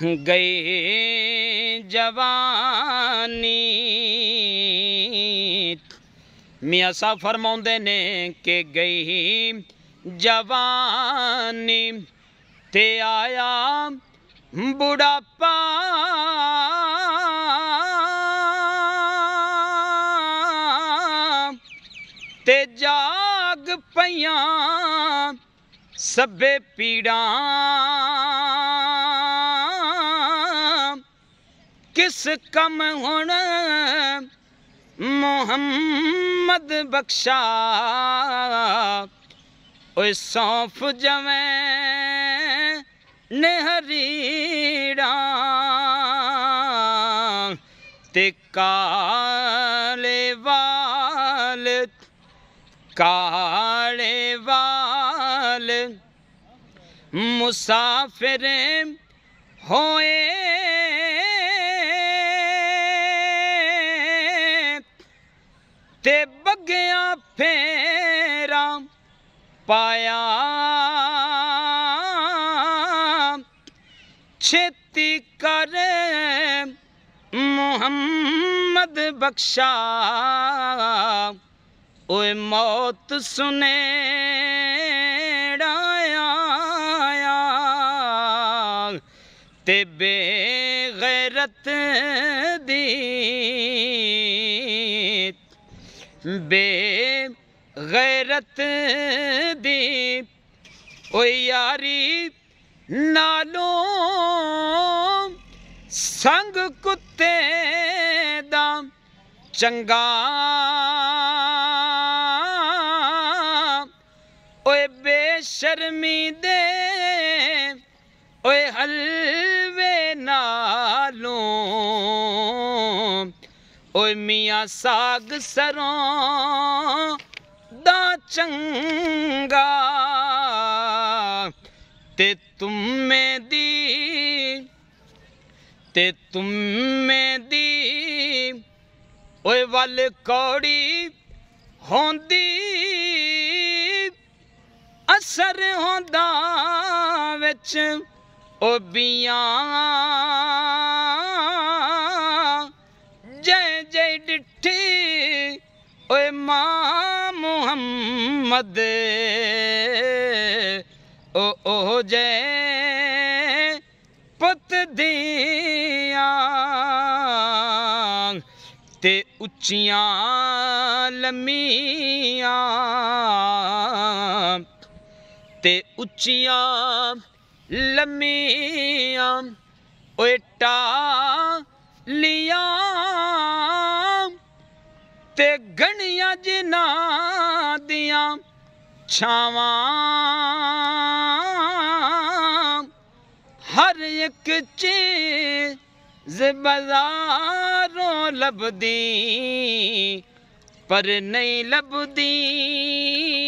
गई जवानी मियाँ साहब फरमाते ने कि गई जवानी ते आया बुढ़ापा ते जाग पइया सभे पीड़ां ਇਸ ਕੰਮ ਹੁਣ ਮੁਹੰਮਦ ਬਖਸ਼ਾ ਓਏ ਸੌਫ ਜਵੇਂ ਨਹਰੀੜਾ ਤੇ ਕਾਲੇ ਵਾਲ ਕਾਲੇ ਵਾਲ ਮੁਸਾਫਰ ਹੋਏ ਤੇ ਬੱਗਿਆਂ ਫੇਰਾ ਪਾਇਆ ਛੇਤੀ ਕਰ ਮੁਹੰਮਦ ਬਖਸ਼ਾ ਓਏ ਮੌਤ ਸੁਨੇੜਾ ਆਇਆ ਤੇ ਬੇਗੈਰਤ ਦੀ ਬੇ ਗੈਰਤ ਦੀ ਓ ਯਾਰੀ ਨਾਲੋਂ ਸੰਗ ਕੁੱਤੇ ਦਾ ਚੰਗਾ ਓਏ ਬੇਸ਼ਰਮੀ ਦੇ ਓਏ ਹੱਲ ਓਏ ਮੀਆਂ ਸਾਗ ਸਰੋਂ ਦਾ ਚੰਗਾ ਤੇ ਤੁਮੇ ਦੀ ਤੇ ਤੁਮੇ ਦੀ ਓਏ ਵੱਲ ਕੌੜੀ ਹੁੰਦੀ ਅਸਰ ਹੁੰਦਾ ਵਿੱਚ ਓ ਬੀਆਂ मुहम्मद जय पुत ते उचियां उचिया लमटा لیاں ਤੇ ਗਣੀਆਂ ਜਿਨ੍ਹਾਂ ਦੀਆਂ ਛਾਵਾਂ ਹਰ ਇੱਕ ਚੀਜ਼ ਬਜ਼ਾਰੋਂ ਲੱਭਦੀ ਪਰ ਨਹੀਂ ਲੱਭਦੀ